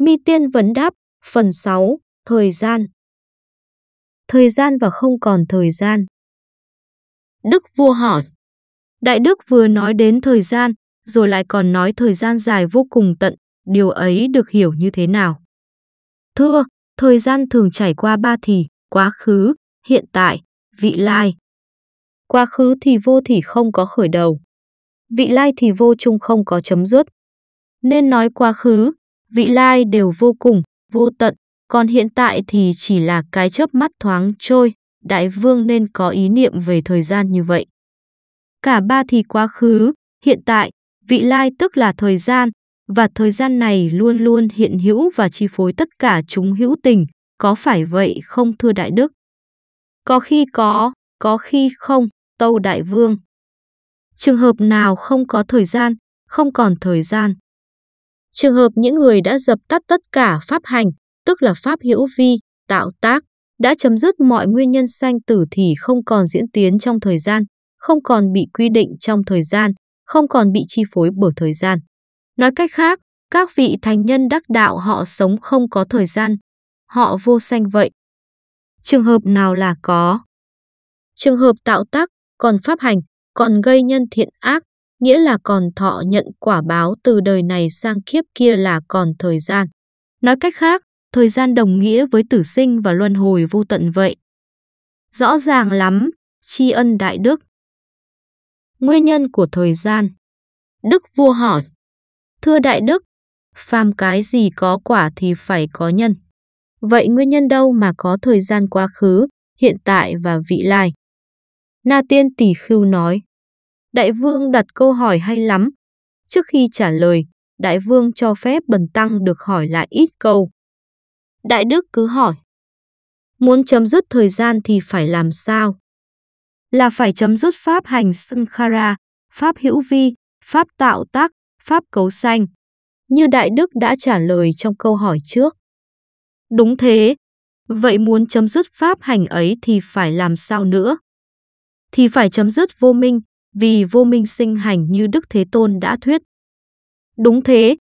Mi Tiên Vấn Đáp, phần 6, Thời gian Thời gian và không còn thời gian Đức vua hỏi Đại đức vừa nói đến thời gian, rồi lại còn nói thời gian dài vô cùng tận, điều ấy được hiểu như thế nào? Thưa, thời gian thường trải qua ba thì, quá khứ, hiện tại, vị lai. Quá khứ thì vô thì không có khởi đầu. Vị lai thì vô chung không có chấm dứt. Nên nói quá khứ, vị lai đều vô cùng, vô tận, còn hiện tại thì chỉ là cái chớp mắt thoáng trôi, đại vương nên có ý niệm về thời gian như vậy. Cả ba thì quá khứ, hiện tại, vị lai tức là thời gian, và thời gian này luôn luôn hiện hữu và chi phối tất cả chúng hữu tình, có phải vậy không thưa đại đức? Có khi có, có khi không, tâu đại vương. Trường hợp nào không có thời gian, không còn thời gian Trường hợp những người đã dập tắt tất cả pháp hành, tức là pháp hữu vi, tạo tác, đã chấm dứt mọi nguyên nhân sanh tử thì không còn diễn tiến trong thời gian, không còn bị quy định trong thời gian, không còn bị chi phối bởi thời gian. Nói cách khác, các vị thành nhân đắc đạo họ sống không có thời gian, họ vô sanh vậy. Trường hợp nào là có? Trường hợp tạo tác, còn pháp hành, còn gây nhân thiện ác, nghĩa là còn thọ nhận quả báo từ đời này sang kiếp kia là còn thời gian. Nói cách khác, thời gian đồng nghĩa với tử sinh và luân hồi vô tận vậy. Rõ ràng lắm, tri ân đại đức. Nguyên nhân của thời gian Đức vua hỏi Thưa đại đức, phàm cái gì có quả thì phải có nhân. Vậy nguyên nhân đâu mà có thời gian quá khứ, hiện tại và vị lai? Na tiên tỷ khưu nói Đại vương đặt câu hỏi hay lắm. Trước khi trả lời, đại vương cho phép bần tăng được hỏi lại ít câu. Đại đức cứ hỏi. Muốn chấm dứt thời gian thì phải làm sao? Là phải chấm dứt pháp hành sankhara, pháp hữu vi, pháp tạo tác, pháp cấu sanh. Như đại đức đã trả lời trong câu hỏi trước. Đúng thế. Vậy muốn chấm dứt pháp hành ấy thì phải làm sao nữa? Thì phải chấm dứt vô minh, vì vô minh sinh hành như Đức Thế Tôn đã thuyết. Đúng thế,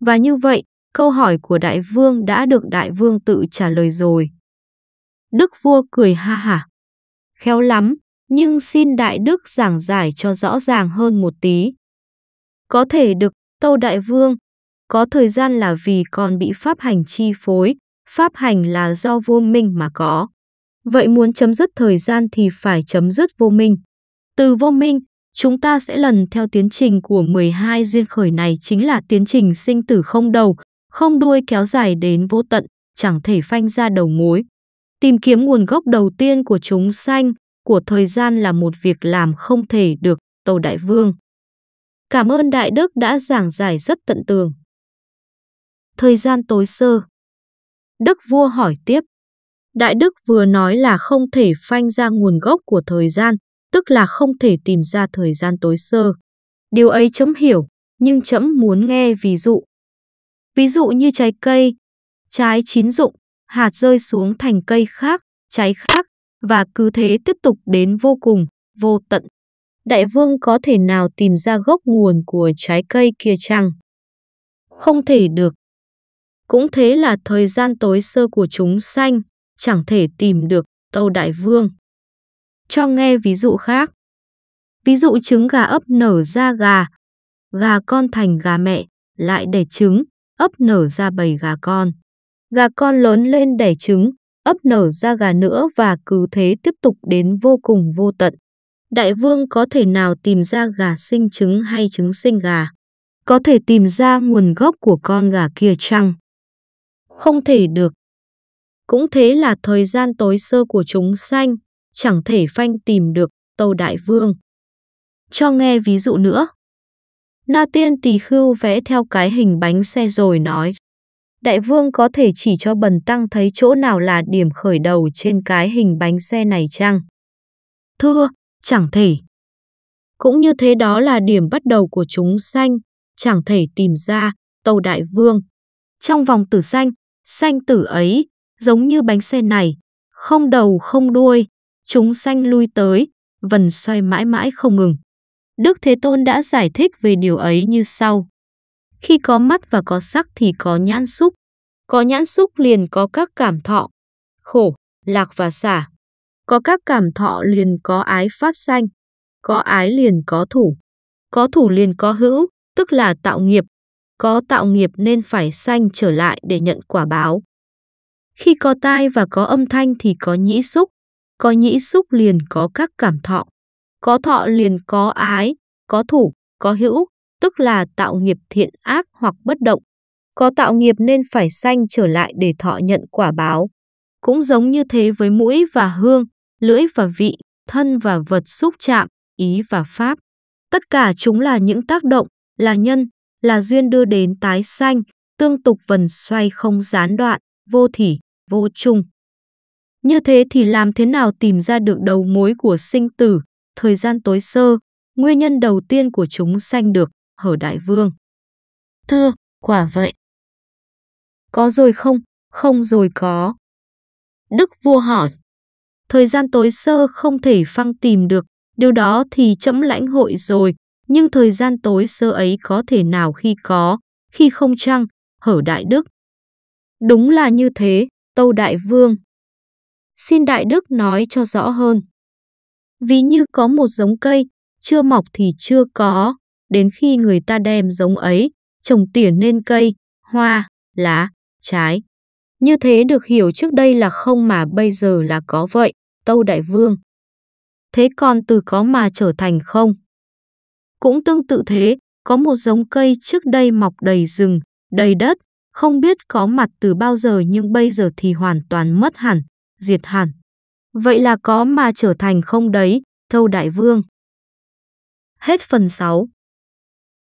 và như vậy, câu hỏi của đại vương đã được đại vương tự trả lời rồi. Đức vua cười ha hả. Khéo lắm, nhưng xin đại đức giảng giải cho rõ ràng hơn một tí. Có thể được, tâu đại vương, có thời gian là vì còn bị pháp hành chi phối, pháp hành là do vô minh mà có. Vậy muốn chấm dứt thời gian thì phải chấm dứt vô minh. Từ vô minh, Chúng ta sẽ lần theo tiến trình của 12 duyên khởi này chính là tiến trình sinh tử không đầu, không đuôi kéo dài đến vô tận, chẳng thể phanh ra đầu mối. Tìm kiếm nguồn gốc đầu tiên của chúng sanh, của thời gian là một việc làm không thể được, Tâu Đại Vương. Cảm ơn Đại Đức đã giảng giải rất tận tường. Thời gian tối sơ Đức vua hỏi tiếp. Đại Đức vừa nói là không thể phanh ra nguồn gốc của thời gian, tức là không thể tìm ra thời gian tối sơ. Điều ấy chấm hiểu, nhưng chấm muốn nghe ví dụ. Ví dụ như trái cây, trái chín rụng, hạt rơi xuống thành cây khác, trái khác, và cứ thế tiếp tục đến vô cùng, vô tận. Đại vương có thể nào tìm ra gốc nguồn của trái cây kia chăng? Không thể được. Cũng thế là thời gian tối sơ của chúng sanh, chẳng thể tìm được, tâu đại vương. Cho nghe ví dụ khác. Ví dụ trứng gà ấp nở ra gà, gà con thành gà mẹ, lại đẻ trứng, ấp nở ra bầy gà con. Gà con lớn lên đẻ trứng, ấp nở ra gà nữa và cứ thế tiếp tục đến vô cùng vô tận. Đại vương có thể nào tìm ra gà sinh trứng hay trứng sinh gà? Có thể tìm ra nguồn gốc của con gà kia chăng? Không thể được. Cũng thế là thời gian tối sơ của chúng sanh, chẳng thể phanh tìm được Tâu Đại Vương. Cho nghe ví dụ nữa. Na Tiên Tỳ Khưu vẽ theo cái hình bánh xe rồi nói. Đại Vương có thể chỉ cho Bần Tăng thấy chỗ nào là điểm khởi đầu trên cái hình bánh xe này chăng? Thưa, chẳng thể. Cũng như thế đó là điểm bắt đầu của chúng sanh, chẳng thể tìm ra, Tâu Đại Vương. Trong vòng tử sanh, sanh tử ấy, giống như bánh xe này, không đầu không đuôi, chúng sanh lui tới, vần xoay mãi mãi không ngừng. Đức Thế Tôn đã giải thích về điều ấy như sau. Khi có mắt và có sắc thì có nhãn xúc, có nhãn xúc liền có các cảm thọ, khổ, lạc và xả. Có các cảm thọ liền có ái phát sanh, có ái liền có thủ, có thủ liền có hữu, tức là tạo nghiệp, có tạo nghiệp nên phải sanh trở lại để nhận quả báo. Khi có tai và có âm thanh thì có nhĩ xúc, có nhĩ xúc liền có các cảm thọ. Có thọ liền có ái, có thủ, có hữu, tức là tạo nghiệp thiện ác hoặc bất động. Có tạo nghiệp nên phải sanh trở lại để thọ nhận quả báo. Cũng giống như thế với mũi và hương, lưỡi và vị, thân và vật xúc chạm, ý và pháp. Tất cả chúng là những tác động, là nhân, là duyên đưa đến tái sanh, tương tục vần xoay không gián đoạn, vô thỉ, vô chung. Như thế thì làm thế nào tìm ra được đầu mối của sinh tử, thời gian tối sơ, nguyên nhân đầu tiên của chúng sanh được, hở đại vương. Thưa, quả vậy. Có rồi không? Không rồi có. Đức vua hỏi. Thời gian tối sơ không thể phăng tìm được, điều đó thì chấm lãnh hội rồi, nhưng thời gian tối sơ ấy có thể nào khi có, khi không chăng, hở đại đức. Đúng là như thế, Tâu Đại Vương, Xin Đại Đức nói cho rõ hơn. Ví như có một giống cây, chưa mọc thì chưa có, đến khi người ta đem giống ấy, trồng tiền nên cây, hoa, lá, trái. Như thế được hiểu trước đây là không mà bây giờ là có vậy, Tâu Đại Vương. Thế còn từ có mà trở thành không? Cũng tương tự thế, có một giống cây trước đây mọc đầy rừng, đầy đất, không biết có mặt từ bao giờ nhưng bây giờ thì hoàn toàn mất hẳn, diệt hẳn. Vậy là có mà trở thành không đấy, thâu đại vương. Hết phần 6